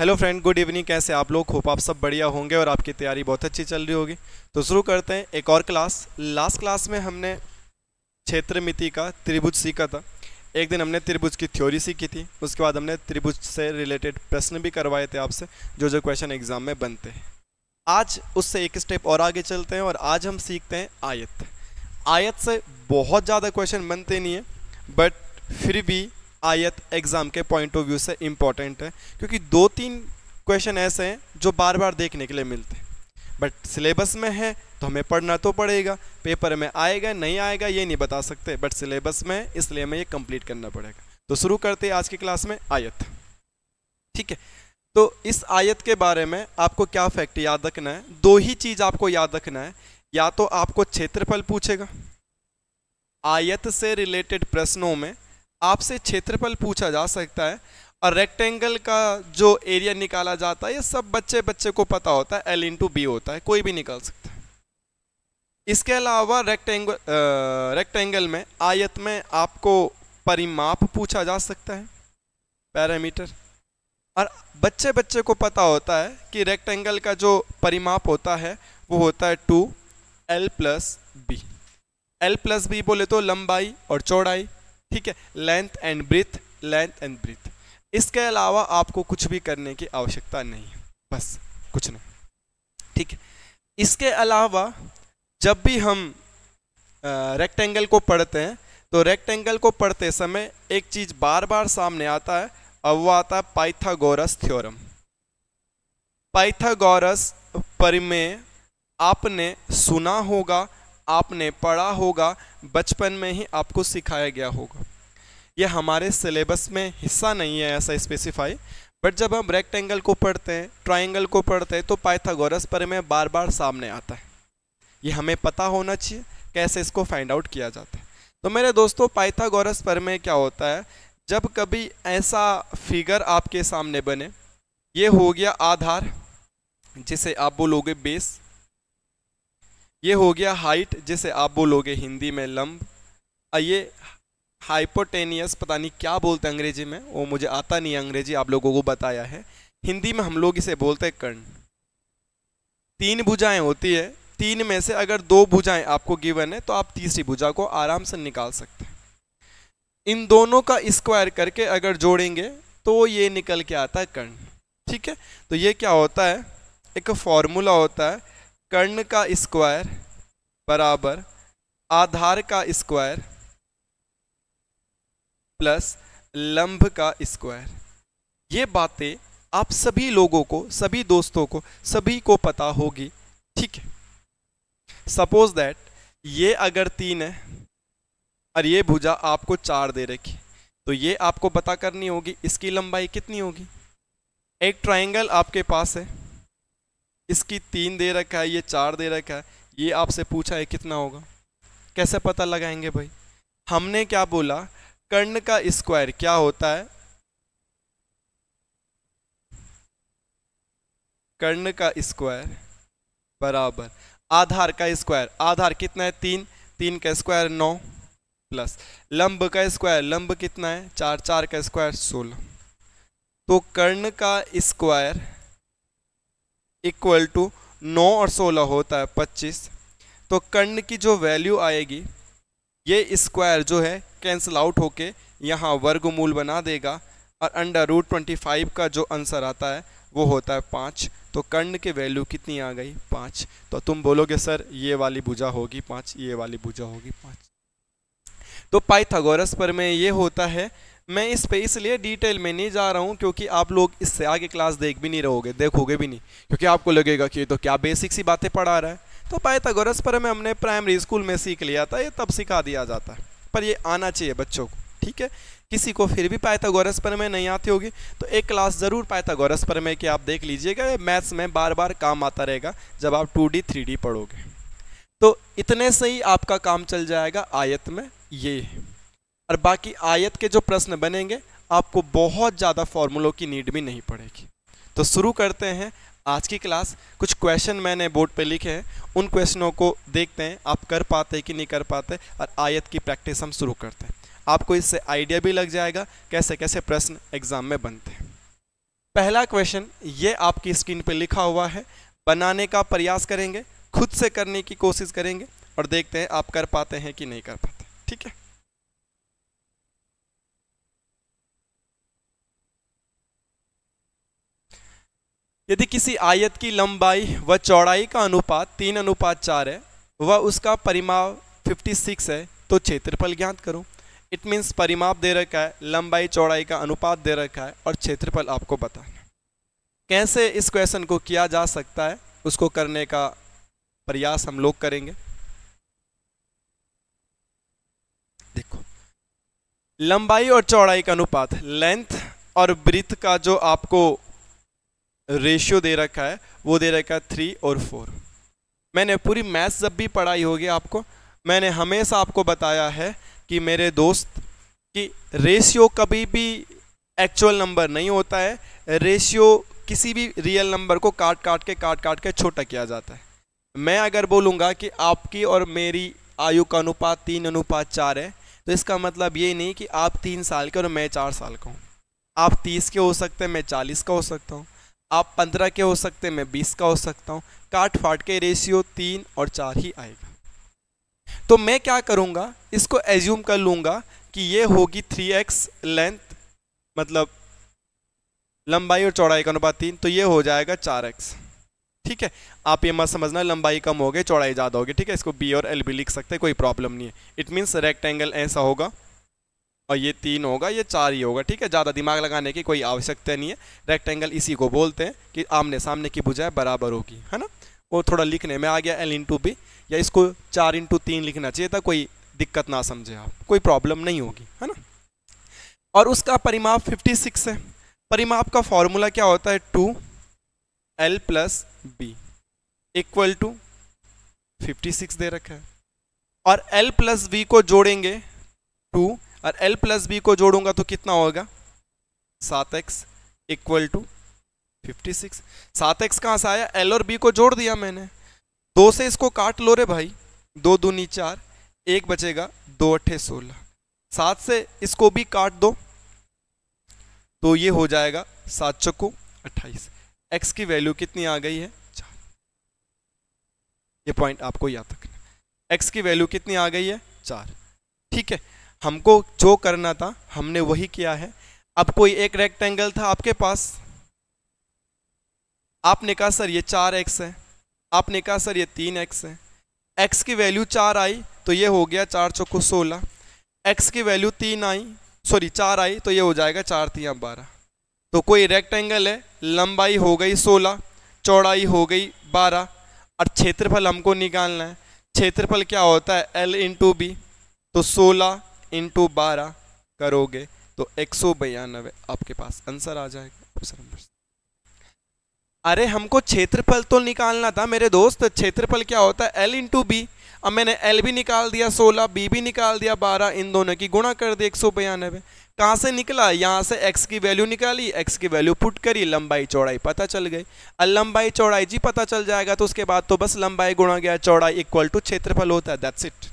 Hello friend good evening कैसे आप लोग होप आप सब बढ़िया होंगे और आपकी तैयारी बहुत अच्छी चल रही होगी तो शुरू करते हैं एक और क्लास लास्ट क्लास में हमने क्षेत्र मिति का त्रिभुज सीखा था एक दिन हमने त्रिभुज की थ्योरी सीखी थी उसके बाद हमने त्रिभुज से रिलेटेड प्रश्न भी करवाए थे आपसे जो जो क्वेश्चन एग्जाम में बनते हैं आज उससे एक स्टेप और आगे चलते हैं और आज हम सीखते हैं आयत आयत से बहुत ज़्यादा क्वेश्चन बनते नहीं हैं बट फिर भी आयत एग्ज़ाम के पॉइंट ऑफ व्यू से इम्पॉर्टेंट है क्योंकि दो तीन क्वेश्चन ऐसे हैं जो बार बार देखने के लिए मिलते हैं बट सिलेबस में है तो हमें पढ़ना तो पड़ेगा पेपर में आएगा नहीं आएगा ये नहीं बता सकते बट सिलेबस में है इसलिए हमें ये कंप्लीट करना पड़ेगा तो शुरू करते हैं आज की क्लास में आयत ठीक है तो इस आयत के बारे में आपको क्या फैक्ट याद रखना है दो ही चीज़ आपको याद रखना है या तो आपको क्षेत्रफल पूछेगा आयत से रिलेटेड प्रश्नों में आपसे क्षेत्रफल पूछा जा सकता है और रेक्टेंगल का जो एरिया निकाला जाता है ये सब बच्चे बच्चे को पता होता है एल इंटू बी होता है कोई भी निकाल सकता है इसके अलावा रेक्टेंगल रेक्टेंगल में आयत में आपको परिमाप पूछा जा सकता है पैरामीटर और बच्चे बच्चे को पता होता है कि रेक्टेंगल का जो परिमाप होता है वो होता है two L plus B L plus B बोले तो लंबाई और चौड़ाई ठीक है length and breadth length and breadth इसके अलावा आपको कुछ भी करने की आवश्यकता नहीं है बस कुछ नहीं ठीक है इसके अलावा जब भी हम रेक्टेंगल को पढ़ते हैं तो रेक्टेंगल को पढ़ते समय एक चीज़ बार बार सामने आता है अब वो आता है पाइथागोरस थ्योरम पाइथागोरस परिमेय आपने सुना होगा आपने पढ़ा होगा बचपन में ही आपको सिखाया गया होगा यह हमारे सिलेबस में हिस्सा नहीं है ऐसा स्पेसिफाई बट जब हम रेक्टेंगल को पढ़ते हैं ट्राइंगल को पढ़ते हैं तो पाइथागोरस पर में बार बार सामने आता है ये हमें पता होना चाहिए कैसे इसको फाइंड आउट किया जाता है तो मेरे दोस्तों पाइथागोरस पर में क्या होता है जब कभी ऐसा फिगर आपके सामने बने ये हो गया आधार जिसे आप बोलोगे बेस ये हो गया हाइट जिसे आप बोलोगे हिंदी में लंब ये हाइपोटेनियस पता नहीं क्या बोलते हैं अंग्रेजी में वो मुझे आता नहीं अंग्रेजी आप लोगों को बताया है हिंदी में हम लोग इसे बोलते हैं कर्ण तीन भुजाएं होती है तीन में से अगर दो भुजाएं आपको गिवन है तो आप तीसरी भुजा को आराम से निकाल सकते हैं इन दोनों का स्क्वायर करके अगर जोड़ेंगे तो ये निकल के आता है कर्ण ठीक है तो ये क्या होता है एक फॉर्मूला होता है कर्ण का स्क्वायर बराबर आधार का स्क्वायर प्लस लंब का स्क्वायर ये बातें आप सभी लोगों को सभी दोस्तों को सभी को पता होगी ठीक है सपोज दैट ये अगर तीन है और ये भुजा आपको चार दे रखी तो ये आपको पता करनी होगी इसकी लंबाई कितनी होगी एक ट्रायंगल आपके पास है इसकी तीन दे रखा है ये चार दे रखा है ये आपसे पूछा है कितना होगा कैसे पता लगाएंगे भाई हमने क्या बोला कर्ण का स्क्वायर क्या होता है कर्ण का स्क्वायर बराबर आधार का स्क्वायर आधार कितना है तीन तीन का स्क्वायर नौ प्लस लंब का स्क्वायर लंब कितना है चार चार का स्क्वायर सोलह तो कर्ण का स्क्वायर इक्वल टू नौ और सोलह होता है पच्चीस तो कर्ण की जो वैल्यू आएगी ये स्क्वायर जो है कैंसिल आउट होके यहाँ वर्गमूल बना देगा और अंडर रूट ट्वेंटी फाइव का जो आंसर आता है वो होता है पाँच तो कर्ण की वैल्यू कितनी आ गई पाँच तो तुम बोलोगे सर ये वाली भुजा होगी पाँच ये वाली भुजा होगी पाँच तो पाइथागोरस पर में ये होता है मैं इस पे इसलिए डिटेल में नहीं जा रहा हूँ क्योंकि आप लोग इससे आगे क्लास देख भी नहीं रहोगे देखोगे भी नहीं क्योंकि आपको लगेगा कि ये तो क्या बेसिक सी बातें पढ़ा रहा है तो पाइथागोरस पर में हमने प्राइमरी स्कूल में सीख लिया था ये तब सिखा दिया जाता है पर ये आना चाहिए बच्चों को ठीक है किसी को फिर भी पाइथागोरस पर में नहीं आती होगी तो एक क्लास ज़रूर पाइथागोरस पर में कि आप देख लीजिएगा ये मैथ्स में बार बार काम आता रहेगा जब आप टू डी थ्री डी पढ़ोगे तो इतने से ही आपका काम चल जाएगा आयत में ये और बाकी आयत के जो प्रश्न बनेंगे आपको बहुत ज़्यादा फॉर्मूलों की नीड भी नहीं पड़ेगी तो शुरू करते हैं आज की क्लास कुछ क्वेश्चन मैंने बोर्ड पे लिखे हैं उन क्वेश्चनों को देखते हैं आप कर पाते कि नहीं कर पाते और आयत की प्रैक्टिस हम शुरू करते हैं आपको इससे आइडिया भी लग जाएगा कैसे कैसे प्रश्न एग्ज़ाम में बनते हैं पहला क्वेश्चन ये आपकी स्क्रीन पर लिखा हुआ है बनाने का प्रयास करेंगे खुद से करने की कोशिश करेंगे और देखते हैं आप कर पाते हैं कि नहीं कर पाते ठीक है यदि किसी आयत की लंबाई व चौड़ाई का अनुपात तीन अनुपात चार है व उसका परिमाप 56 है तो क्षेत्रफल ज्ञात करो इट मीन्स परिमाप दे रखा है लंबाई चौड़ाई का अनुपात दे रखा है और क्षेत्रफल आपको बताना कैसे इस क्वेश्चन को किया जा सकता है उसको करने का प्रयास हम लोग करेंगे देखो लंबाई और चौड़ाई का अनुपात लेंथ और ब्रिथ का जो आपको रेशियो दे रखा है वो दे रखा है थ्री और फोर मैंने पूरी मैथ्स जब भी पढ़ाई होगी आपको मैंने हमेशा आपको बताया है कि मेरे दोस्त कि रेशियो कभी भी एक्चुअल नंबर नहीं होता है रेशियो किसी भी रियल नंबर को काट काट के काट काट के छोटा किया जाता है मैं अगर बोलूँगा कि आपकी और मेरी आयु का अनुपात तीन अनुपात चार है तो इसका मतलब ये नहीं कि आप तीन साल के और मैं चार साल का हूँ आप तीस के हो सकते हैं मैं चालीस का हो सकता हूँ आप पंद्रह के हो सकते मैं बीस का हो सकता हूँ काट फाट के रेशियो तीन और चार ही आएगा तो मैं क्या करूँगा इसको एज्यूम कर लूँगा कि ये होगी थ्री एक्स लेंथ मतलब लंबाई और चौड़ाई का अनुपात तीन तो ये हो जाएगा चार एक्स ठीक है आप ये मत समझना लंबाई कम हो गई चौड़ाई ज़्यादा होगी ठीक है इसको बी और एल भी लिख सकते हैं कोई प्रॉब्लम नहीं है इट मीन्स रेक्टेंगल ऐसा होगा और ये तीन होगा ये चार ही होगा ठीक है ज़्यादा दिमाग लगाने की कोई आवश्यकता नहीं है रेक्टेंगल इसी को बोलते हैं कि आमने सामने की बुझाए बराबर होगी है ना वो थोड़ा लिखने में आ गया एल इंटू बी या इसको चार इंटू तीन लिखना चाहिए था कोई दिक्कत ना समझे आप कोई प्रॉब्लम नहीं होगी है ना और उसका परिमाप सिक्स है परिमाप का फॉर्मूला क्या होता है two L plus B equal to fifty six दे रखा है और एल प्लस बी को जोड़ेंगे टू और एल प्लस बी को जोड़ूंगा तो कितना होगा सात X equal to fifty six सात एक्स कहाँ से आया एल और बी को जोड़ दिया मैंने दो से इसको काट लो रे भाई दो दूनी चार एक बचेगा दो अट्ठे सोलह सात से इसको भी काट दो तो ये हो जाएगा सात चक्को अट्ठाईस एक्स की वैल्यू कितनी आ गई है चार ये पॉइंट आपको याद रखना एक्स की वैल्यू कितनी आ गई है चार ठीक है हमको जो करना था हमने वही किया है अब कोई एक रेक्टेंगल था आपके पास आपने कहा सर ये चार एक्स है आपने कहा सर ये तीन एक्स है एक्स की वैल्यू चार आई तो ये हो गया चार चौको सोलह एक्स की वैल्यू तीन आई सॉरी चार आई तो ये हो जाएगा चार तिया बारह तो कोई रेक्टेंगल है लंबाई हो गई सोलह चौड़ाई हो गई बारह और क्षेत्रफल हमको निकालना है क्षेत्रफल क्या होता है एल इंटू बी तो सोलह इंटू बारह करोगे तो एक सौ बयानवे आपके पास आंसर आ जाएगा ऑप्शन नंबर अरे हमको क्षेत्रफल तो निकालना था मेरे दोस्त क्षेत्रफल क्या होता है एल इंटू बी अब मैंने एल भी निकाल दिया सोलह बी भी निकाल दिया बारह इन दोनों की गुणा कर दी एक सौ बयानबे कहाँ से निकला यहाँ से एक्स की वैल्यू निकाली एक्स की वैल्यू पुट करी लंबाई चौड़ाई पता चल गई अब लंबाई चौड़ाई जी पता चल जाएगा तो उसके बाद तो बस लंबाई गुणा गया चौड़ाई इक्वल टू क्षेत्रफल होता है दैट्स इट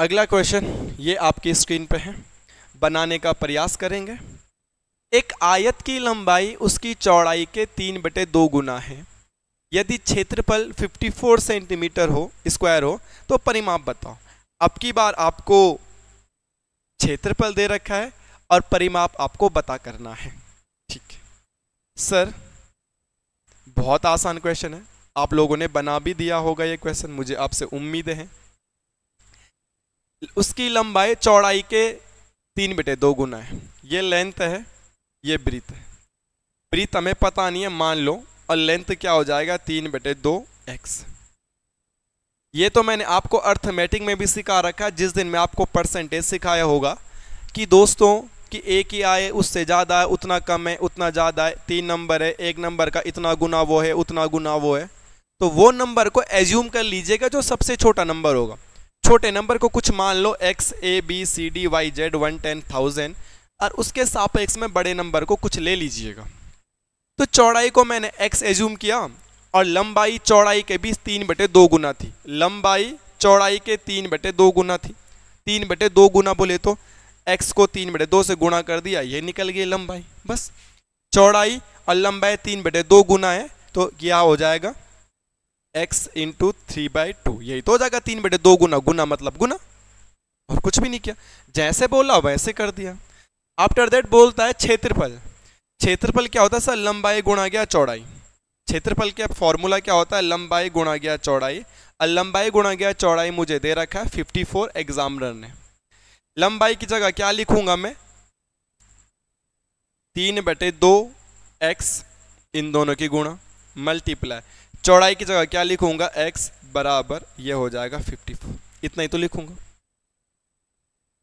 अगला क्वेश्चन ये आपकी स्क्रीन पे है बनाने का प्रयास करेंगे एक आयत की लंबाई उसकी चौड़ाई के तीन बटे दो गुना है यदि क्षेत्रफल 54 सेंटीमीटर हो स्क्वायर हो तो परिमाप बताओ अब की बार आपको क्षेत्रफल दे रखा है और परिमाप आपको बता करना है ठीक है सर बहुत आसान क्वेश्चन है आप लोगों ने बना भी दिया होगा ये क्वेश्चन मुझे आपसे उम्मीद है उसकी लंबाई चौड़ाई के तीन बेटे दो गुना है ये लेंथ है ये ब्रीथ है ब्रीथ हमें पता नहीं है मान लो और लेंथ क्या हो जाएगा तीन बेटे दो एक्स ये तो मैंने आपको अर्थमेटिक में भी सिखा रखा है जिस दिन मैं आपको परसेंटेज सिखाया होगा कि दोस्तों कि एक ही आए उससे ज़्यादा है उतना कम है उतना ज़्यादा है तीन नंबर है एक नंबर का इतना गुना वो है उतना गुना वो है तो वो नंबर को एज्यूम कर लीजिएगा जो सबसे छोटा नंबर होगा छोटे नंबर को कुछ मान लो X A B C D Y Z one ten thousand और उसके सापेक्ष में बड़े नंबर को कुछ ले लीजिएगा तो चौड़ाई को मैंने एक्स एज्यूम किया और लंबाई चौड़ाई के बीच तीन बटे दो गुना थी लंबाई चौड़ाई के तीन बटे दो गुना थी तीन बटे दो गुना बोले तो एक्स को तीन बटे दो से गुणा कर दिया ये निकल गई लंबाई बस चौड़ाई और लंबाई तीन बटे दो गुना है तो क्या हो जाएगा X into three by two यही तो हो जाएगा तीन बटे दो गुना गुना मतलब गुना और कुछ भी नहीं किया जैसे बोला वैसे कर दिया आफ्टर दैट बोलता है क्षेत्रफल क्षेत्रफल क्या होता है सर लंबाई गुणा गया चौड़ाई क्षेत्रफल के फॉर्मूला क्या होता है लंबाई गुणा गया चौड़ाई और लंबाई गुणा गया चौड़ाई मुझे दे रखा है फिफ्टी फोर एग्जामर ने लंबाई की जगह क्या लिखूंगा मैं तीन बटे दो एक्स इन दोनों की गुणा मल्टीप्लाई चौड़ाई की जगह क्या लिखूंगा x बराबर ये हो जाएगा 54 इतना ही तो लिखूंगा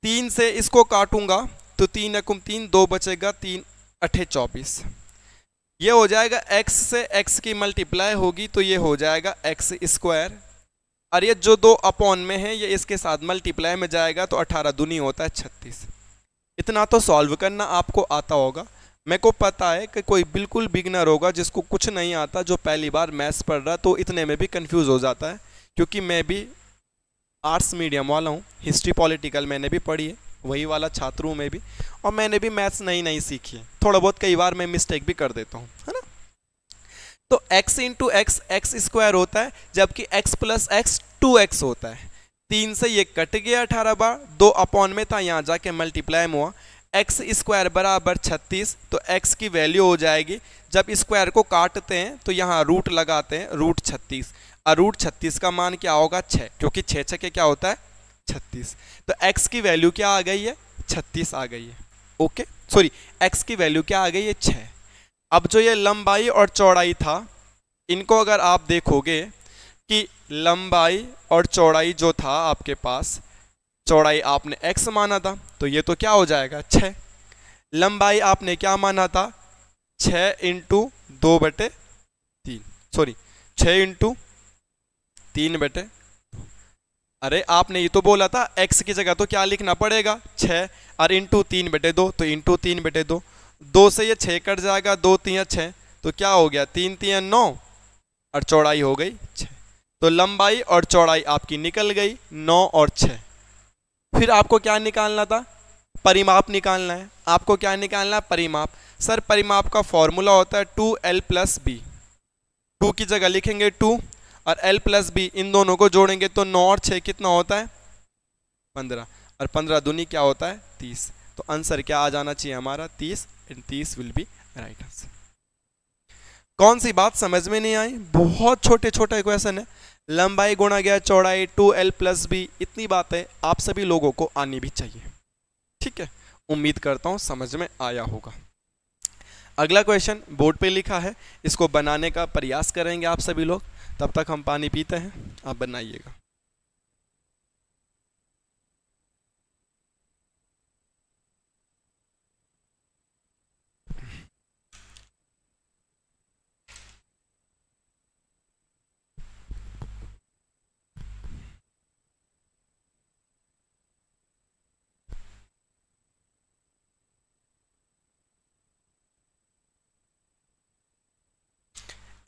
तीन से इसको काटूंगा तो तीन अकुम तीन दो बचेगा तीन अठे चौबीस ये हो जाएगा x से x की मल्टीप्लाई होगी तो ये हो जाएगा x स्क्वायर और ये जो दो अपॉन में है ये इसके साथ मल्टीप्लाई में जाएगा तो अठारह दुनी होता है छत्तीस इतना तो सॉल्व करना आपको आता होगा मेरे को पता है कि कोई बिल्कुल बिगनर होगा जिसको कुछ नहीं आता जो पहली बार मैथ्स पढ़ रहा तो इतने में भी कंफ्यूज हो जाता है क्योंकि मैं भी आर्ट्स मीडियम वाला हूँ हिस्ट्री पॉलिटिकल मैंने भी पढ़ी है वही वाला छात्र हूँ मैं भी और मैंने भी मैथ्स नई नई सीखी है थोड़ा बहुत कई बार मैं मिस्टेक भी कर देता हूँ है ना तो x into X X square होता है जबकि x plus X two X होता है तीन से ये कट गया अठारह बार दो अपॉन में था यहाँ जाके मल्टीप्लाई हुआ एक्स स्क्वायर बराबर छत्तीस तो एक्स की वैल्यू हो जाएगी जब स्क्वायर को काटते हैं तो यहाँ रूट लगाते हैं रूट छत्तीस और रूट छत्तीस का मान क्या होगा छः क्योंकि छः छः के क्या होता है छत्तीस तो एक्स की वैल्यू क्या आ गई है छत्तीस आ गई है ओके सॉरी एक्स की वैल्यू क्या आ गई है छः अब जो ये लंबाई और चौड़ाई था इनको अगर आप देखोगे कि लंबाई और चौड़ाई जो था आपके पास चौड़ाई आपने एक्स माना था तो ये तो क्या हो जाएगा छ लंबाई आपने क्या माना था छ इंटू दो बटे तीन सॉरी छ इंटू तीन बटे अरे आपने ये तो बोला था एक्स की जगह तो क्या लिखना पड़ेगा छ और इंटू तीन बटे दो तो इंटू तीन बटे दो दो से ये छः कट जाएगा दो तीन छः तो क्या हो गया तीन तीन नौ और चौड़ाई हो गई छः तो लंबाई और चौड़ाई आपकी निकल गई नौ और छः फिर आपको क्या निकालना था परिमाप निकालना है आपको क्या निकालना है परिमाप सर परिमाप का फॉर्मूला होता है two L plus B two की जगह लिखेंगे टू और एल प्लस बी इन दोनों को जोड़ेंगे तो नौ और छः कितना होता है पंद्रह और पंद्रह दूनी क्या होता है तीस तो आंसर क्या आ जाना चाहिए हमारा तीस एंड तीस विल बी राइट आंसर कौन सी बात समझ में नहीं आई बहुत छोटे छोटे क्वेश्चन है लंबाई गुणा गया चौड़ाई टू एल प्लस बी इतनी बातें आप सभी लोगों को आनी भी चाहिए ठीक है उम्मीद करता हूँ समझ में आया होगा अगला क्वेश्चन बोर्ड पे लिखा है इसको बनाने का प्रयास करेंगे आप सभी लोग तब तक हम पानी पीते हैं आप बनाइएगा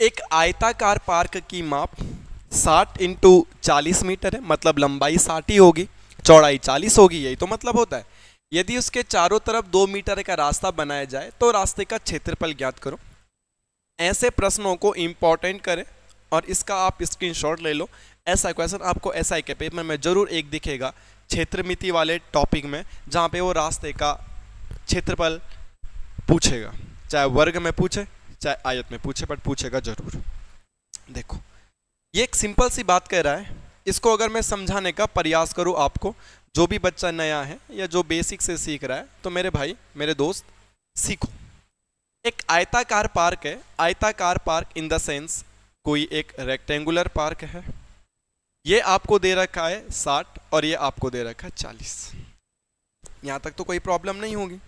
एक आयताकार पार्क की माप 60 इंटू चालीस मीटर है मतलब लंबाई 60 ही होगी चौड़ाई 40 होगी यही तो मतलब होता है यदि उसके चारों तरफ दो मीटर का रास्ता बनाया जाए तो रास्ते का क्षेत्रफल ज्ञात करो ऐसे प्रश्नों को इम्पोर्टेंट करें और इसका आप स्क्रीनशॉट ले लो ऐसा क्वेश्चन आपको ऐसा के पेपर में ज़रूर एक दिखेगा क्षेत्रमिति वाले टॉपिक में जहाँ पे वो रास्ते का क्षेत्रफल पूछेगा चाहे वर्ग में पूछे चाहे आयत में पूछे बट पूछेगा जरूर देखो ये एक सिंपल सी बात कह रहा है इसको अगर मैं समझाने का प्रयास करूँ आपको जो भी बच्चा नया है या जो बेसिक से सीख रहा है तो मेरे भाई मेरे दोस्त सीखो एक आयताकार पार्क है आयताकार पार्क इन द सेंस कोई एक रेक्टेंगुलर पार्क है ये आपको दे रखा है साठ और ये आपको दे रखा है चालीस यहाँ तक तो कोई प्रॉब्लम नहीं होगी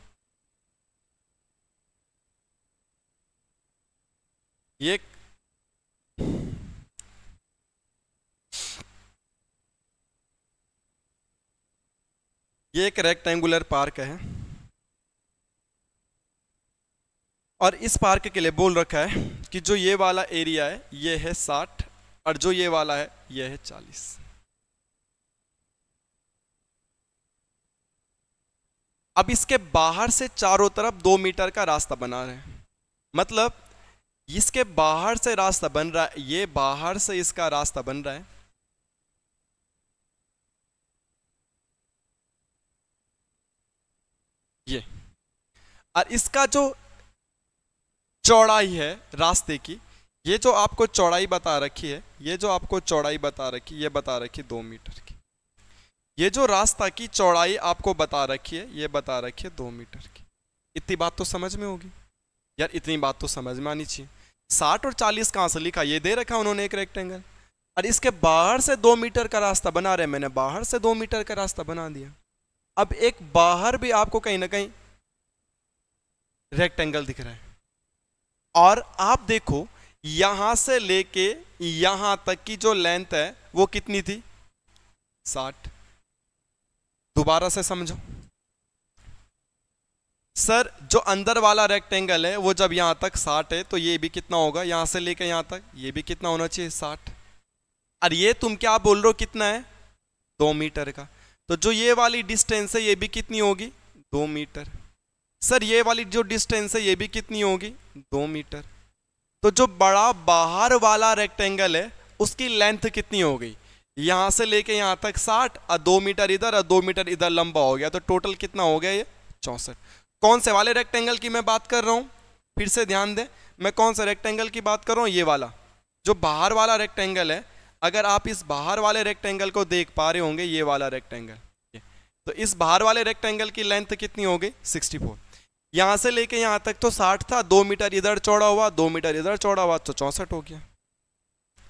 ये ये एक रेक्टेंगुलर पार्क है और इस पार्क के लिए बोल रखा है कि जो ये वाला एरिया है ये है साठ और जो ये वाला है ये है चालीस अब इसके बाहर से चारों तरफ दो मीटर का रास्ता बना रहे हैं मतलब इसके बाहर से रास्ता बन रहा है ये बाहर से इसका रास्ता बन रहा है ये और इसका जो चौड़ाई है रास्ते की ये जो आपको चौड़ाई बता रखी है ये जो आपको चौड़ाई बता रखी ये बता रखी दो मीटर की ये जो रास्ता की चौड़ाई आपको बता रखी है ये बता रखी है दो मीटर की इतनी बात तो समझ में होगी यार इतनी बात तो समझ में आनी चाहिए साठ और चालीस कहाँ से लिखा ये दे रखा उन्होंने एक रेक्टेंगल और इसके बाहर से दो मीटर का रास्ता बना रहे मैंने बाहर से दो मीटर का रास्ता बना दिया अब एक बाहर भी आपको कहीं ना कहीं रेक्टेंगल दिख रहा है और आप देखो यहां से लेके यहां तक की जो लेंथ है वो कितनी थी साठ दोबारा से समझो सर जो अंदर वाला रेक्टेंगल है वो जब यहाँ तक साठ है तो ये भी कितना होगा यहाँ से लेकर यहाँ तक ये भी कितना होना चाहिए साठ और ये तुम क्या बोल रहे हो कितना है दो मीटर का तो जो ये वाली डिस्टेंस है ये भी कितनी होगी दो मीटर सर ये वाली जो डिस्टेंस है ये भी कितनी होगी दो मीटर तो जो बड़ा बाहर वाला रेक्टेंगल है उसकी लेंथ कितनी हो गई यहाँ से लेके यहाँ तक साठ और दो मीटर इधर और दो मीटर इधर लंबा हो गया तो टोटल कितना हो गया ये चौंसठ कौन से वाले रेक्टेंगल की मैं बात कर रहा हूँ फिर से ध्यान दें मैं कौन सा रेक्टेंगल की बात कर रहा हूँ ये वाला जो बाहर वाला रेक्टेंगल है अगर आप इस बाहर वाले रेक्टेंगल को देख पा रहे होंगे ये वाला रेक्टेंगल तो इस बाहर वाले रेक्टेंगल की लेंथ कितनी हो गई सिक्सटी फोर यहाँ से लेके यहाँ तक तो साठ था दो मीटर इधर चौड़ा हुआ दो मीटर इधर चौड़ा हुआ तो चौंसठ हो गया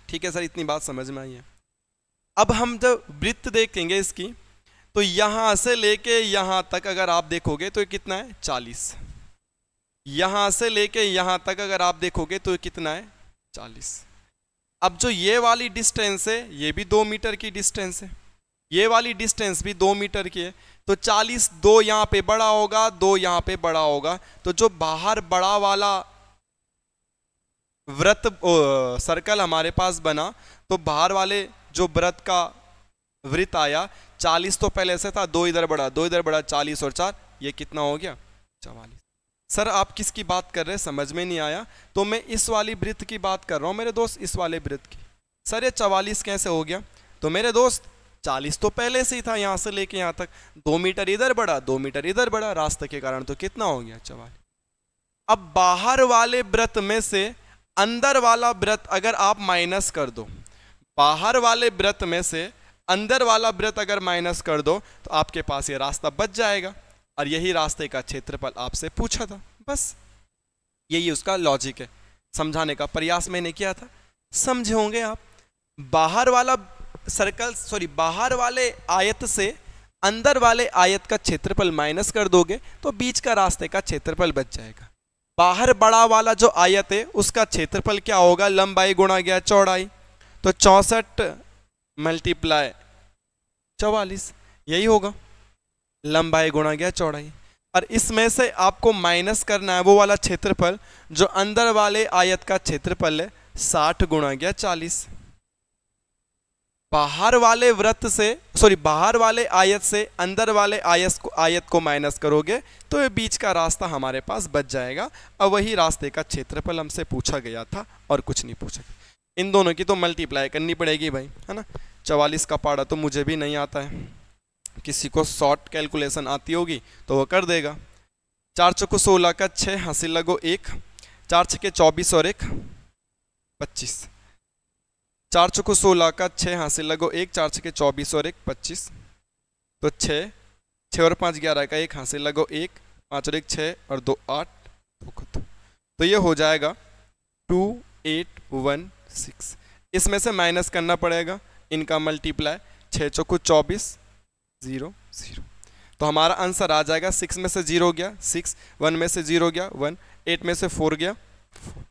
ठीक है सर इतनी बात समझ में आई है अब हम जब वृत्त देखेंगे इसकी तो यहां से लेके यहां तक अगर आप देखोगे तो कितना है चालीस यहां से लेके यहां तक अगर आप देखोगे तो कितना है चालीस अब जो ये वाली डिस्टेंस है ये भी दो मीटर की डिस्टेंस है ये वाली डिस्टेंस भी दो मीटर की है तो चालीस दो यहां पे बड़ा होगा दो यहां पे बड़ा होगा तो जो बाहर बड़ा वाला व्रत ओ, सर्कल हमारे पास बना तो बाहर वाले जो व्रत का वृत्त आया चालीस तो पहले से था दो इधर बढ़ा दो इधर बढ़ा चालीस और चार ये कितना हो गया चवालीस सर आप किसकी बात कर रहे हैं समझ में नहीं आया तो मैं इस वाली वृत्त की बात कर रहा हूँ मेरे दोस्त इस वाले वृत्त की सर ये चवालीस कैसे हो गया तो मेरे दोस्त चालीस तो पहले से ही था यहाँ से लेके यहाँ तक दो मीटर इधर बढ़ा दो मीटर इधर बढ़ा रास्ते के कारण तो कितना हो गया चवालीस अब बाहर वाले व्रत में से अंदर वाला व्रत अगर आप माइनस कर दो बाहर वाले व्रत में से अंदर वाला वृत्त अगर माइनस कर दो तो आपके पास ये रास्ता बच जाएगा और यही रास्ते का क्षेत्रफल आपसे पूछा था बस यही उसका लॉजिक है समझाने का प्रयास मैंने किया था समझे होंगे आप बाहर वाला सर्कल सॉरी बाहर वाले आयत से अंदर वाले आयत का क्षेत्रफल माइनस कर दोगे तो बीच का रास्ते का क्षेत्रफल बच जाएगा बाहर बड़ा वाला जो आयत है उसका क्षेत्रफल क्या होगा लंबाई गुणा गया चौड़ाई तो चौंसठ मल्टीप्लाई चवालीस यही होगा लंबाई गुणा गया चौड़ाई और इसमें से आपको माइनस करना है वो वाला क्षेत्रफल जो अंदर वाले आयत का क्षेत्रफल है साठ गुणा गया चालीस बाहर वाले व्रत से सॉरी बाहर वाले आयत से अंदर वाले आयत को आयत को माइनस करोगे तो ये बीच का रास्ता हमारे पास बच जाएगा और वही रास्ते का क्षेत्रफल हमसे पूछा गया था और कुछ नहीं पूछा गया इन दोनों की तो मल्टीप्लाई करनी पड़ेगी भाई है ना चवालीस का पाड़ा तो मुझे भी नहीं आता है किसी को शॉर्ट कैलकुलेशन आती होगी तो वह कर देगा चार चौको सोलह का छः हंसी लगो एक चार छके के चौबीस और एक पच्चीस चार चौको सोलह का छः हंसी लगो एक चार छके के चौबीस और एक पच्चीस तो छः छः और पाँच ग्यारह का एक हंसी लगो एक पाँच और एक छः और दो आठ तो, तो ये हो जाएगा टू एट वन सिक्स इसमें से माइनस करना पड़ेगा इनका मल्टीप्लाई छः चौकू चौबीस ज़ीरो ज़ीरो तो हमारा आंसर आ जाएगा सिक्स में से ज़ीरो गया सिक्स वन में से ज़ीरो गया वन एट में से फोर गया फोर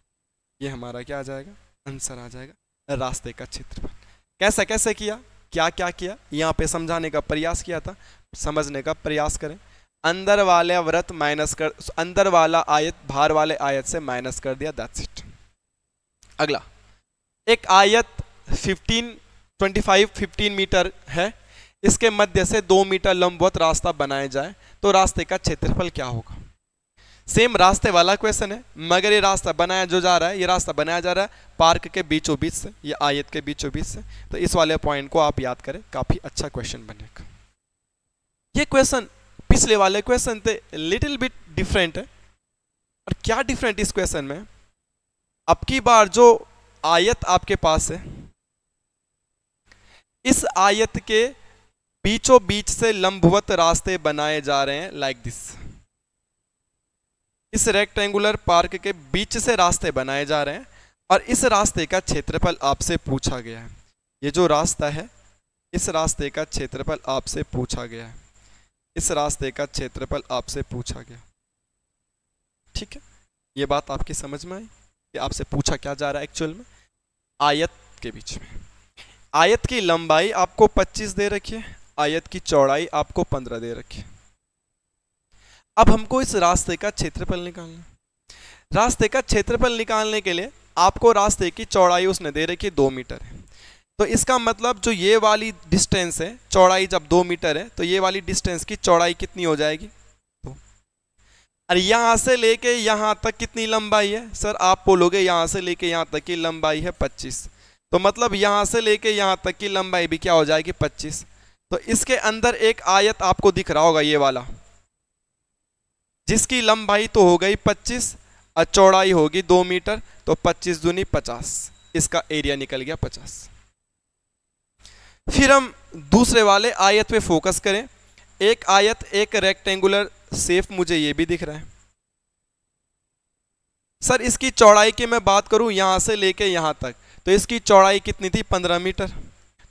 ये हमारा क्या आ जाएगा आंसर आ जाएगा रास्ते का क्षेत्रफल कैसा कैसे किया क्या क्या किया यहाँ पे समझाने का प्रयास किया था समझने का प्रयास करें अंदर वाले व्रत माइनस कर अंदर वाला आयत भार वाले आयत से माइनस कर दिया दैट्स इट अगला एक आयत 15, 25, 15 मीटर है इसके मध्य से दो मीटर लंबवत रास्ता बनाया जाए तो रास्ते का क्षेत्रफल क्या होगा सेम रास्ते वाला क्वेश्चन है मगर ये रास्ता बनाया जो जा रहा है ये रास्ता बनाया जा रहा है पार्क के बीचों बीच से या आयत के बीचों बीच से तो इस वाले पॉइंट को आप याद करें काफ़ी अच्छा क्वेश्चन बनेगा ये क्वेश्चन पिछले वाले क्वेश्चन थे लिटिल बिट डिफरेंट है और क्या डिफरेंट इस क्वेश्चन में अब की बार जो आयत आपके पास है इस आयत के बीचों बीच से लंबवत रास्ते बनाए जा रहे हैं लाइक like दिस इस रेक्टेंगुलर पार्क के बीच से रास्ते बनाए जा रहे हैं और इस रास्ते का क्षेत्रफल आपसे पूछा गया है ये जो रास्ता है इस रास्ते का क्षेत्रफल आपसे पूछा गया है इस रास्ते का क्षेत्रफल आपसे पूछा गया ठीक है ये बात आपकी समझ में आई कि आपसे पूछा क्या जा रहा है एक्चुअल में आयत के बीच में आयत की लंबाई आपको 25 दे रखी है आयत की चौड़ाई आपको 15 दे रखी है अब हमको इस रास्ते का क्षेत्रफल निकालना रास्ते का क्षेत्रफल निकालने के लिए आपको रास्ते की चौड़ाई उसने दे रखी है दो मीटर है तो इसका मतलब जो ये वाली डिस्टेंस है चौड़ाई जब दो मीटर है तो ये वाली डिस्टेंस की चौड़ाई कितनी हो जाएगी और यहाँ से लेके यहाँ तक कितनी लंबाई है सर आप बोलोगे यहाँ से लेके यहाँ तक की लंबाई है पच्चीस तो मतलब यहाँ से लेके यहाँ तक की लंबाई भी क्या हो जाएगी पच्चीस तो इसके अंदर एक आयत आपको दिख रहा होगा ये वाला जिसकी लंबाई तो हो गई 25 और चौड़ाई होगी दो मीटर तो 25 दूनी 50 इसका एरिया निकल गया 50 फिर हम दूसरे वाले आयत पे फोकस करें एक आयत एक रेक्टेंगुलर सेफ मुझे ये भी दिख रहा है सर इसकी चौड़ाई की मैं बात करूं यहां से लेके यहां तक तो इसकी चौड़ाई कितनी थी पंद्रह मीटर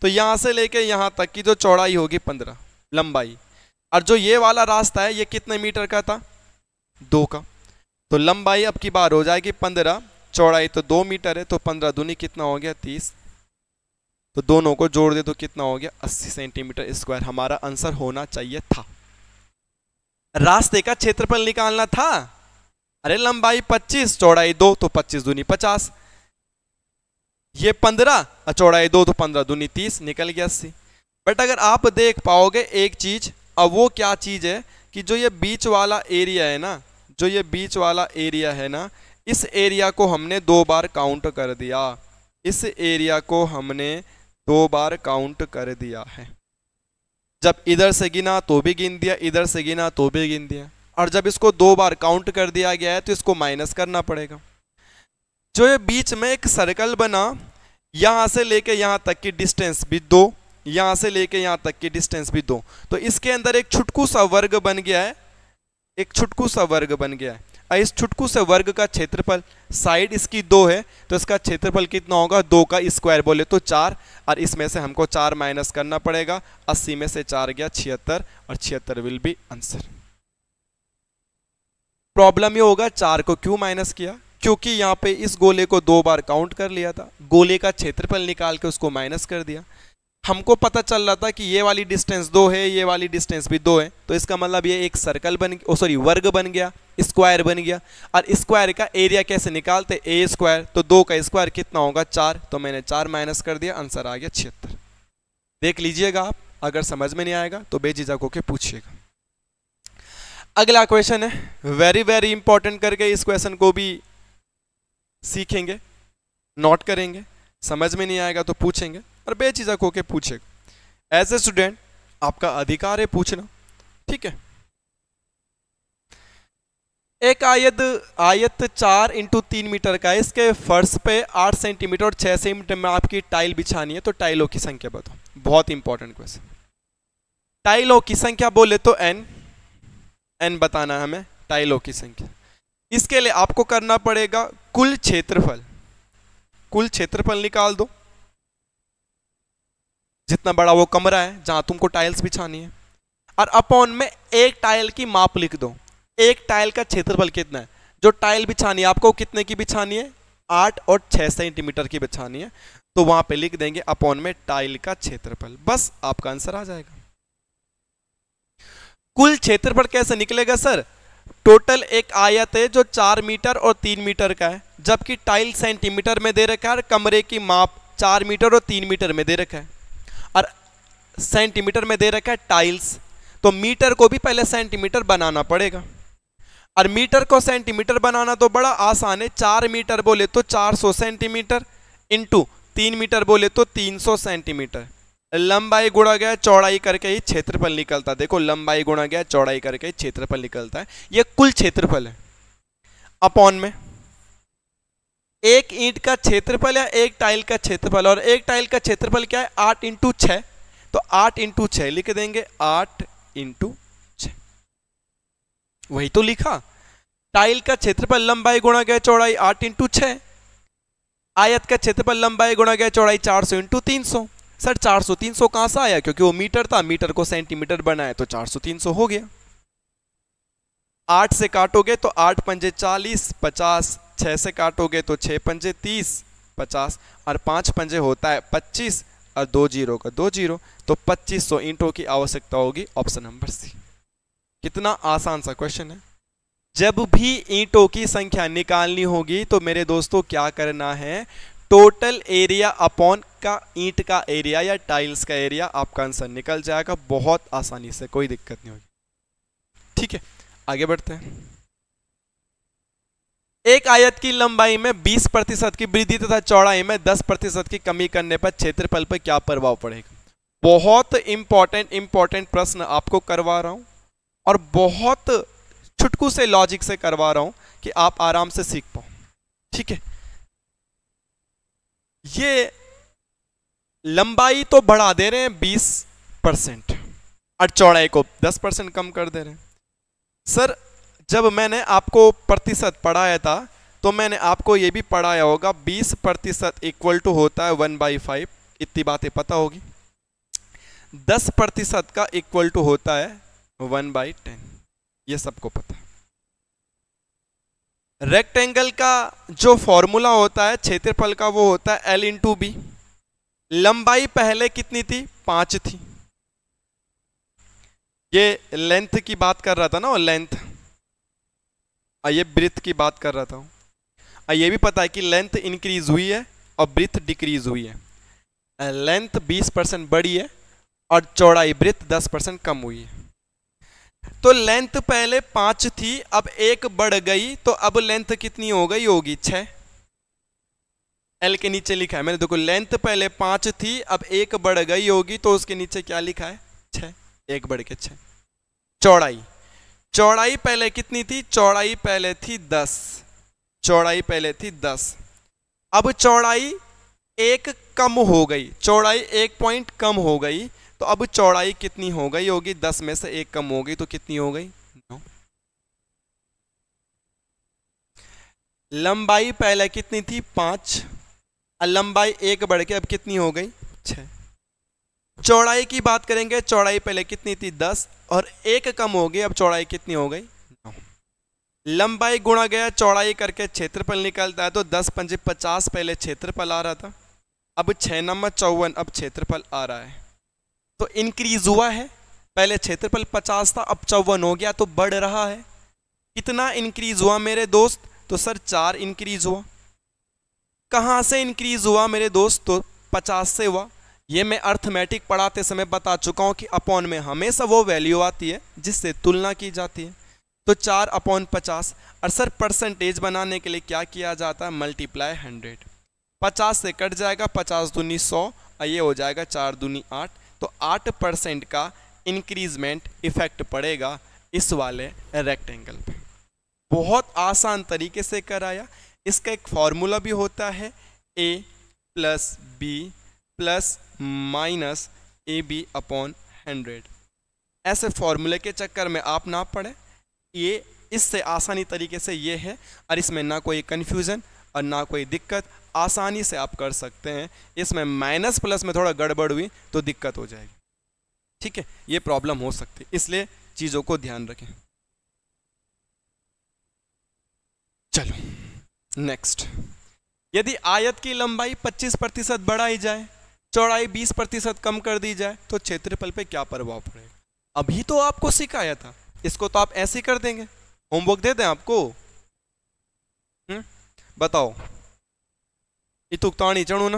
तो यहां से लेके यहां तक की जो चौड़ाई होगी पंद्रह लंबाई और जो ये वाला रास्ता है ये कितने मीटर का था दो का तो लंबाई अब की बार हो जाएगी पंद्रह चौड़ाई तो दो मीटर है तो पंद्रह दूनी कितना हो गया तीस तो दोनों को जोड़ दे तो कितना हो गया अस्सी सेंटीमीटर स्क्वायर हमारा आंसर होना चाहिए था रास्ते का क्षेत्रफल निकालना था अरे लंबाई 25 चौड़ाई दो तो 25 दूनी 50 ये 15 चौड़ाई दो तो 15 दूनी 30 निकल गया अस्सी बट अगर आप देख पाओगे एक चीज अब वो क्या चीज है कि जो ये बीच वाला एरिया है ना जो ये बीच वाला एरिया है ना इस एरिया को हमने दो बार काउंट कर दिया इस एरिया को हमने दो बार काउंट कर दिया है जब इधर से गिना तो भी गिन दिया इधर से गिना तो भी गिन दिया और जब इसको दो बार काउंट कर दिया गया है तो इसको माइनस करना पड़ेगा जो ये बीच में एक सर्कल बना यहाँ से लेके यहाँ तक की डिस्टेंस भी दो यहाँ से लेके यहाँ तक की डिस्टेंस भी दो तो इसके अंदर एक छुटकू सा वर्ग बन गया है एक छुटकू सा वर्ग बन गया है इस छुटकू से वर्ग का क्षेत्रफल साइड इसकी दो है तो इसका क्षेत्रफल कितना होगा दो का स्क्वायर बोले तो चार और इसमें से हमको चार माइनस करना पड़ेगा अस्सी में से चार गया छिहत्तर और छिहत्तर विल बी आंसर प्रॉब्लम ये होगा चार को क्यों माइनस किया क्योंकि यहाँ पे इस गोले को दो बार काउंट कर लिया था गोले का क्षेत्रफल निकाल के उसको माइनस कर दिया हमको पता चल रहा था कि ये वाली डिस्टेंस दो है ये वाली डिस्टेंस भी दो है तो इसका मतलब ये एक सर्कल बन ओ सॉरी वर्ग बन गया स्क्वायर बन गया और स्क्वायर का एरिया कैसे निकालते ए स्क्वायर तो दो का स्क्वायर कितना होगा चार तो मैंने चार माइनस कर दिया आंसर आ गया छिहत्तर देख लीजिएगा आप अगर समझ में नहीं आएगा तो बेझिझक होके पूछिएगा अगला क्वेश्चन है वेरी वेरी इंपॉर्टेंट करके इस क्वेश्चन को भी सीखेंगे नोट करेंगे समझ में नहीं आएगा तो पूछेंगे और बेचिजक होके पूछेगा एज ए स्टूडेंट आपका अधिकार है पूछना ठीक है एक आयत आयत चार इंटू तीन मीटर का है इसके फर्श पे आठ सेंटीमीटर और छह सेंटीमीटर में आपकी टाइल बिछानी है तो टाइलों की संख्या बताओ बहुत इंपॉर्टेंट क्वेश्चन टाइलों की संख्या बोले तो एन एन बताना है हमें टाइलों की संख्या इसके लिए आपको करना पड़ेगा कुल क्षेत्रफल कुल क्षेत्रफल निकाल दो जितना बड़ा वो कमरा है जहां तुमको टाइल्स बिछानी है और अपॉन में एक टाइल की माप लिख दो एक टाइल का क्षेत्रफल कितना है जो टाइल बिछानी है आपको कितने की बिछानी है आठ और छह सेंटीमीटर की बिछानी है तो वहां पे लिख देंगे अपॉन में टाइल का क्षेत्रफल बस आपका आंसर आ जाएगा कुल क्षेत्रफल कैसे निकलेगा सर टोटल एक आयत है जो चार मीटर और तीन मीटर का है जबकि टाइल सेंटीमीटर में दे रखा है और कमरे की माप चार मीटर और तीन मीटर में दे रखा है सेंटीमीटर में दे रखा है टाइल्स तो मीटर को भी पहले सेंटीमीटर बनाना पड़ेगा और मीटर को सेंटीमीटर बनाना तो बड़ा आसान है चार मीटर बोले तो 400 सेंटीमीटर इंटू तीन मीटर बोले तो 300 सेंटीमीटर लंबाई गुणा गया चौड़ाई करके ही क्षेत्रफल निकलता देखो लंबाई गुणा गया चौड़ाई करके ही क्षेत्रफल निकलता है यह कुल क्षेत्रफल है अपॉन में एक ईंट का क्षेत्रफल या एक टाइल का क्षेत्रफल और एक टाइल का क्षेत्रफल क्या है आठ इंटू छः तो आठ इंटू छ लिख देंगे आठ इंटू छ वही तो लिखा टाइल का क्षेत्रफल लंबाई गुणा गया चौड़ाई आठ इंटू छ आयत का क्षेत्रफल लंबाई गुणा गया चौड़ाई चार सौ इंटू तीन सौ सर चार सौ तीन सौ कहां से आया क्योंकि वो मीटर था मीटर को सेंटीमीटर बनाया तो चार सौ तीन सौ हो गया आठ से काटोगे तो आठ पंजे चालीस पचास छह से काटोगे तो छह पंजे तीस पचास और पांच पंजे होता है पच्चीस और दो जीरो का दो जीरो तो 2500 ईंटों की आवश्यकता होगी ऑप्शन नंबर सी कितना आसान सा क्वेश्चन है जब भी ईंटों की संख्या निकालनी होगी तो मेरे दोस्तों क्या करना है टोटल एरिया अपॉन का ईंट का एरिया या टाइल्स का एरिया आपका आंसर निकल जाएगा बहुत आसानी से कोई दिक्कत नहीं होगी ठीक है आगे बढ़ते हैं एक आयत की लंबाई में 20 प्रतिशत की वृद्धि तथा चौड़ाई में 10 प्रतिशत की कमी करने पर क्षेत्रफल पर क्या प्रभाव पड़ेगा बहुत इंपॉर्टेंट इंपॉर्टेंट प्रश्न आपको करवा रहा हूं और बहुत छुटकू से लॉजिक से करवा रहा हूं कि आप आराम से सीख पाओ ठीक है ये लंबाई तो बढ़ा दे रहे हैं 20 परसेंट और चौड़ाई को 10 परसेंट कम कर दे रहे हैं सर जब मैंने आपको प्रतिशत पढ़ाया था तो मैंने आपको ये भी पढ़ाया होगा 20 प्रतिशत इक्वल टू होता है वन बाई फाइव इतनी बातें पता होगी 10 प्रतिशत का इक्वल टू होता है वन बाई टेन ये सबको पता है रेक्टेंगल का जो फॉर्मूला होता है क्षेत्रफल का वो होता है एल इंटू बी लंबाई पहले कितनी थी पांच थी ये लेंथ की बात कर रहा था ना लेंथ ये ब्रिथ की बात कर रहा था हूँ ये भी पता है कि लेंथ इंक्रीज हुई है और ब्रिथ डिक्रीज हुई है लेंथ 20 परसेंट बढ़ी है और चौड़ाई ब्रिथ 10 परसेंट कम हुई है तो लेंथ पहले पाँच थी अब एक बढ़ गई तो अब लेंथ कितनी हो गई होगी छः एल के नीचे लिखा है मैंने देखो लेंथ पहले पाँच थी अब एक बढ़ गई होगी तो उसके नीचे क्या लिखा है छः एक बढ़ के छः चौड़ाई चौड़ाई पहले कितनी थी चौड़ाई पहले थी दस चौड़ाई पहले थी दस अब चौड़ाई एक कम हो गई चौड़ाई एक पॉइंट कम हो गई तो अब चौड़ाई कितनी हो गई होगी दस में से एक कम हो गई तो कितनी हो गई नौ लंबाई पहले कितनी थी पांच लंबाई एक बढ़ के अब कितनी हो गई छह चौड़ाई की बात करेंगे चौड़ाई पहले कितनी थी दस और एक कम हो गई अब चौड़ाई कितनी हो गई लंबाई गुणा गया चौड़ाई करके क्षेत्रफल निकलता है तो दस पंजे पचास पहले क्षेत्रफल आ रहा था अब छः नंबर चौवन अब क्षेत्रफल आ रहा है तो इंक्रीज हुआ है पहले क्षेत्रफल पचास था अब चौवन हो गया तो बढ़ रहा है कितना इंक्रीज हुआ मेरे दोस्त तो सर चार इंक्रीज हुआ कहाँ से इंक्रीज हुआ मेरे दोस्त तो पचास से हुआ ये मैं अर्थमेटिक पढ़ाते समय बता चुका हूँ कि अपॉन में हमेशा वो वैल्यू आती है जिससे तुलना की जाती है तो चार अपॉन पचास अड़सठ परसेंटेज बनाने के लिए क्या किया जाता है मल्टीप्लाई हंड्रेड पचास से कट जाएगा पचास दूनी सौ ये हो जाएगा चार दूनी आठ तो आठ परसेंट का इंक्रीजमेंट इफेक्ट पड़ेगा इस वाले रेक्टेंगल पे बहुत आसान तरीके से कराया इसका एक फॉर्मूला भी होता है A plus B plus minus A B upon hundred ऐसे फॉर्मूले के चक्कर में आप ना पढ़ें ये इससे आसानी तरीके से ये है और इसमें ना कोई कन्फ्यूज़न और ना कोई दिक्कत आसानी से आप कर सकते हैं इसमें माइनस प्लस में थोड़ा गड़बड़ हुई तो दिक्कत हो जाएगी ठीक है ये प्रॉब्लम हो सकती है इसलिए चीज़ों को ध्यान रखें चलो नेक्स्ट यदि आयत की लंबाई 25 प्रतिशत बढ़ाई जाए चौड़ाई 20 प्रतिशत कम कर दी जाए तो क्षेत्रफल पे क्या प्रभाव पड़ेगा अभी तो आपको सिखाया था इसको तो आप ऐसे कर देंगे होमवर्क दे दें आपको हुँ? हम्म, बताओ इतुक तो आनी चढ़ू ना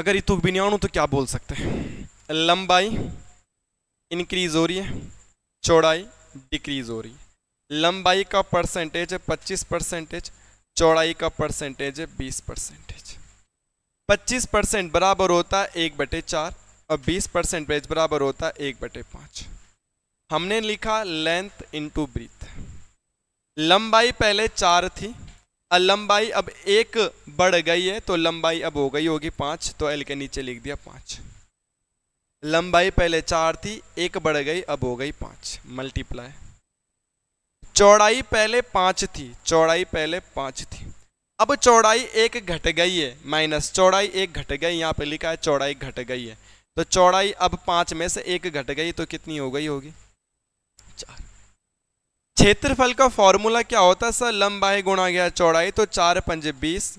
अगर इतुक भी नहीं आणू तो क्या बोल सकते हैं लंबाई इंक्रीज हो रही है चौड़ाई डिक्रीज हो रही है लंबाई का परसेंटेज है पच्चीस परसेंटेज चौड़ाई का परसेंटेज है बीस परसेंटेज पच्चीस परसेंट बराबर होता है एक बटे चार और बीस परसेंटेज बराबर होता है एक बटे पाँच हमने लिखा लेंथ इंटू ब्रीथ लंबाई पहले चार थी और लंबाई अब एक बढ़ गई है तो लंबाई अब हो गई होगी पाँच तो एल के नीचे लिख दिया पाँच लंबाई पहले चार थी एक बढ़ गई अब हो गई पाँच मल्टीप्लाई चौड़ाई पहले पाँच थी चौड़ाई पहले पाँच थी अब चौड़ाई एक घट गई है माइनस चौड़ाई एक घट गई यहाँ पे लिखा है चौड़ाई घट गई है तो चौड़ाई अब पांच में से एक घट गई तो कितनी हो गई होगी चार क्षेत्रफल का फॉर्मूला क्या होता है सर लंबाई गुणा गया चौड़ाई तो चार पंज बीस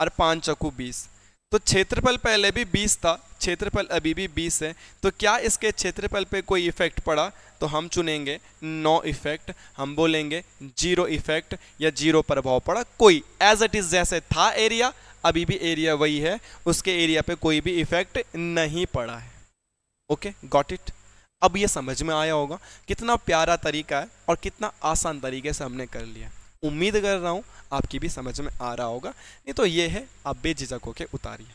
और पाँच चकू बीस तो क्षेत्रफल पहले भी 20 था क्षेत्रफल अभी भी 20 है तो क्या इसके क्षेत्रफल पे कोई इफेक्ट पड़ा तो हम चुनेंगे नो इफेक्ट हम बोलेंगे जीरो इफेक्ट या जीरो प्रभाव पड़ा कोई एज इट इज़ जैसे था एरिया अभी भी एरिया वही है उसके एरिया पे कोई भी इफेक्ट नहीं पड़ा है ओके गॉट इट अब ये समझ में आया होगा कितना प्यारा तरीका है और कितना आसान तरीके से हमने कर लिया उम्मीद कर रहा हूँ आपकी भी समझ में आ रहा होगा नहीं तो ये है आप बेझिझक होकर उतारिए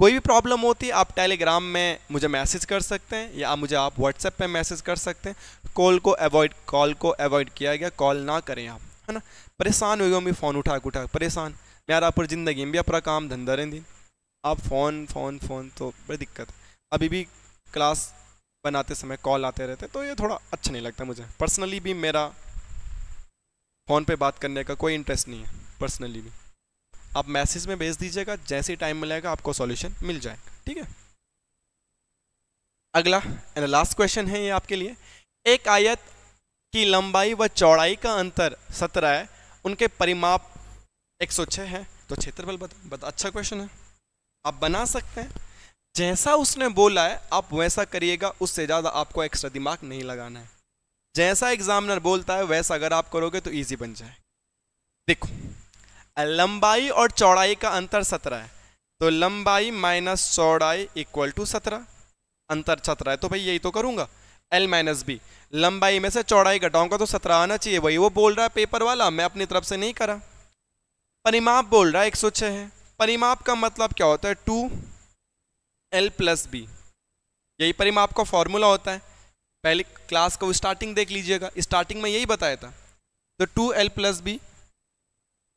कोई भी प्रॉब्लम होती है आप टेलीग्राम में मुझे मैसेज कर सकते हैं या मुझे आप व्हाट्सएप पे मैसेज कर सकते हैं कॉल को अवॉइड कॉल को अवॉइड किया गया कॉल ना करें आप है ना परेशान हो गए भी फ़ोन उठा उठा परेशान मैं आप ज़िंदगी में भी अपना काम धंधा दिन आप फ़ोन फ़ोन फ़ोन तो बड़ी दिक्कत अभी भी क्लास बनाते समय कॉल आते रहते तो ये थोड़ा अच्छा नहीं लगता मुझे पर्सनली भी मेरा फ़ोन पे बात करने का कोई इंटरेस्ट नहीं है पर्सनली भी आप मैसेज में भेज दीजिएगा जैसे ही टाइम मिलेगा आपको सॉल्यूशन मिल जाएगा ठीक है अगला एंड लास्ट क्वेश्चन है ये आपके लिए एक आयत की लंबाई व चौड़ाई का अंतर सत्रह है उनके परिमाप छः है तो क्षेत्रफल बता बता अच्छा क्वेश्चन है आप बना सकते हैं जैसा उसने बोला है आप वैसा करिएगा उससे ज़्यादा आपको एक्स्ट्रा दिमाग नहीं लगाना है जैसा एग्जामिनर बोलता है वैसा अगर आप करोगे तो ईजी बन जाए देखो लंबाई और चौड़ाई का अंतर सत्रह है तो लंबाई माइनस चौड़ाई इक्वल टू सत्रह अंतर सत्रह है तो भाई यही तो करूंगा एल माइनस बी लंबाई में से चौड़ाई घटाऊंगा तो सत्रह आना चाहिए वही वो बोल रहा है पेपर वाला मैं अपनी तरफ से नहीं करा परिमाप बोल रहा है एक सौ छः है परिमाप का मतलब क्या होता है टू एल प्लस बी यही परिमाप का फॉर्मूला होता है पहले क्लास का स्टार्टिंग देख लीजिएगा स्टार्टिंग में यही बताया था तो two L plus B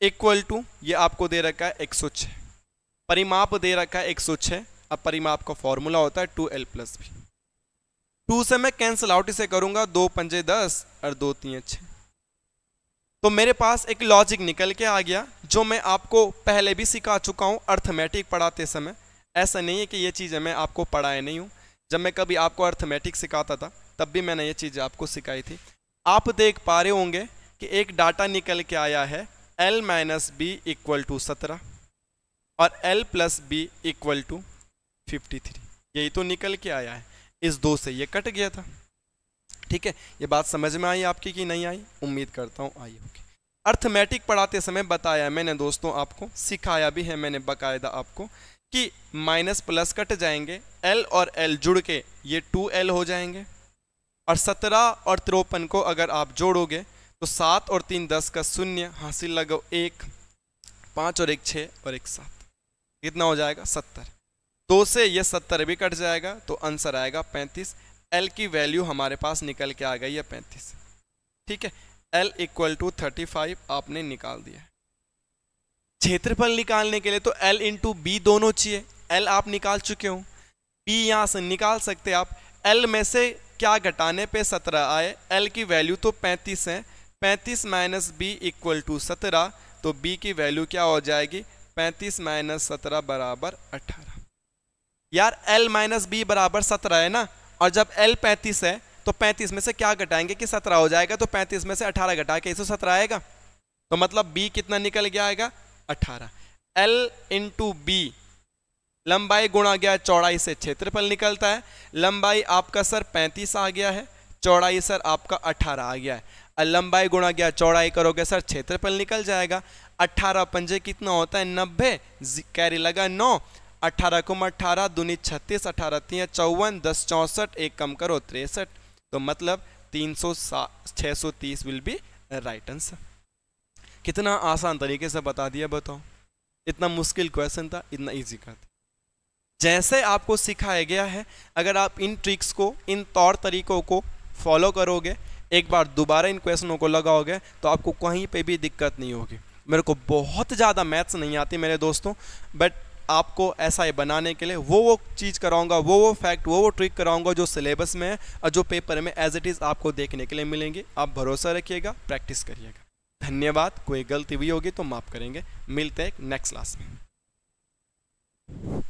equal to ये आपको दे रखा है एक सौ छः परिमाप दे रखा है एक सौ छः अब परिमाप का फॉर्मूला होता है two L plus B two से मैं कैंसिल आउट इसे करूँगा दो पंजे दस और दो तीन छः तो मेरे पास एक लॉजिक निकल के आ गया जो मैं आपको पहले भी सिखा चुका हूँ अर्थमेटिक पढ़ाते समय ऐसा नहीं है कि ये चीज़ें मैं आपको पढ़ाए नहीं हूँ जब मैं कभी आपको अर्थमेटिक सिखाता था तब भी मैंने ये चीज़ आपको सिखाई थी आप देख पा रहे होंगे कि एक डाटा निकल के आया है L minus B equal to सत्रह और L plus B equal to fifty three यही तो निकल के आया है इस दो से ये कट गया था ठीक है ये बात समझ में आई आपकी कि नहीं आई उम्मीद करता हूँ आई होगी अर्थमेटिक पढ़ाते समय बताया मैंने दोस्तों आपको सिखाया भी है मैंने बकायदा आपको कि माइनस प्लस कट जाएंगे एल और एल जुड़ के ये टू एल हो जाएंगे और सत्रह और तिरपन को अगर आप जोड़ोगे तो सात और तीन दस का शून्य हासिल लगाओ एक पाँच और एक छः और एक सात कितना हो जाएगा सत्तर दो से ये सत्तर भी कट जाएगा तो आंसर आएगा पैंतीस एल की वैल्यू हमारे पास निकल के आ गई है पैंतीस ठीक है L equal to thirty five आपने निकाल दिया क्षेत्रफल निकालने के लिए तो एल इंटू बी दोनों चाहिए एल आप निकाल चुके हो बी यहाँ से निकाल सकते आप एल में से क्या घटाने पे सत्रह आए एल की वैल्यू तो पैंतीस है पैंतीस माइनस बी इक्वल टू सत्रह तो बी की वैल्यू क्या हो जाएगी पैंतीस माइनस सत्रह बराबर अठारह यार एल माइनस बी बराबर सत्रह है ना और जब एल पैंतीस है तो पैंतीस में से क्या घटाएंगे कि सत्रह हो जाएगा तो पैंतीस में से अठारह घटा के इसे सत्रह आएगा तो मतलब बी कितना निकल गया आएगा अठारह एल इंटू बी लंबाई गुणा गया चौड़ाई से क्षेत्रफल निकलता है लंबाई आपका सर 35 आ गया है चौड़ाई सर आपका 18 आ गया है लंबाई गुणा गया चौड़ाई करोगे सर क्षेत्रफल निकल जाएगा 18 पंजे कितना होता है नब्बे कैरी लगा नौ अठारह कुम अठारह दूनी छत्तीस अठारह तीन चौवन दस चौंसठ एक कम करो तिरसठ तो मतलब तीन सौ छः सौ तीस विल बी राइट आंसर कितना आसान तरीके से बता दिया बताओ इतना मुश्किल क्वेश्चन था इतना इजी का था जैसे आपको सिखाया गया है अगर आप इन ट्रिक्स को इन तौर तरीकों को फॉलो करोगे एक बार दोबारा इन क्वेश्चनों को लगाओगे तो आपको कहीं पे भी दिक्कत नहीं होगी मेरे को बहुत ज़्यादा मैथ्स नहीं आती मेरे दोस्तों बट आपको ऐसा ये बनाने के लिए वो वो चीज़ कराऊंगा वो वो फैक्ट वो वो ट्रिक कराऊंगा जो सिलेबस में है और जो पेपर में एज इट इज़ आपको देखने के लिए मिलेंगे आप भरोसा रखिएगा प्रैक्टिस करिएगा धन्यवाद कोई गलती हुई होगी तो माफ़ करेंगे मिलते हैं नेक्स्ट क्लास में